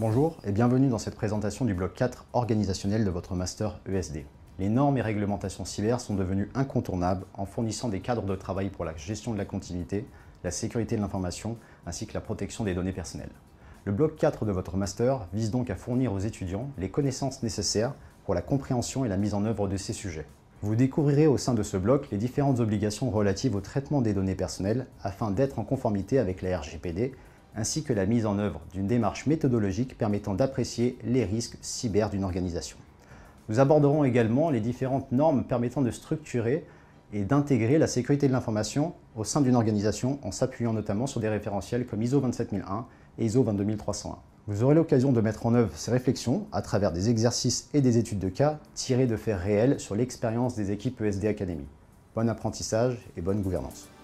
Bonjour et bienvenue dans cette présentation du bloc 4 organisationnel de votre master ESD. Les normes et réglementations cyber sont devenues incontournables en fournissant des cadres de travail pour la gestion de la continuité, la sécurité de l'information ainsi que la protection des données personnelles. Le bloc 4 de votre master vise donc à fournir aux étudiants les connaissances nécessaires pour la compréhension et la mise en œuvre de ces sujets. Vous découvrirez au sein de ce bloc les différentes obligations relatives au traitement des données personnelles afin d'être en conformité avec la RGPD ainsi que la mise en œuvre d'une démarche méthodologique permettant d'apprécier les risques cyber d'une organisation. Nous aborderons également les différentes normes permettant de structurer et d'intégrer la sécurité de l'information au sein d'une organisation en s'appuyant notamment sur des référentiels comme ISO 27001 et ISO 22301. Vous aurez l'occasion de mettre en œuvre ces réflexions à travers des exercices et des études de cas tirés de faits réels sur l'expérience des équipes ESD Academy. Bon apprentissage et bonne gouvernance.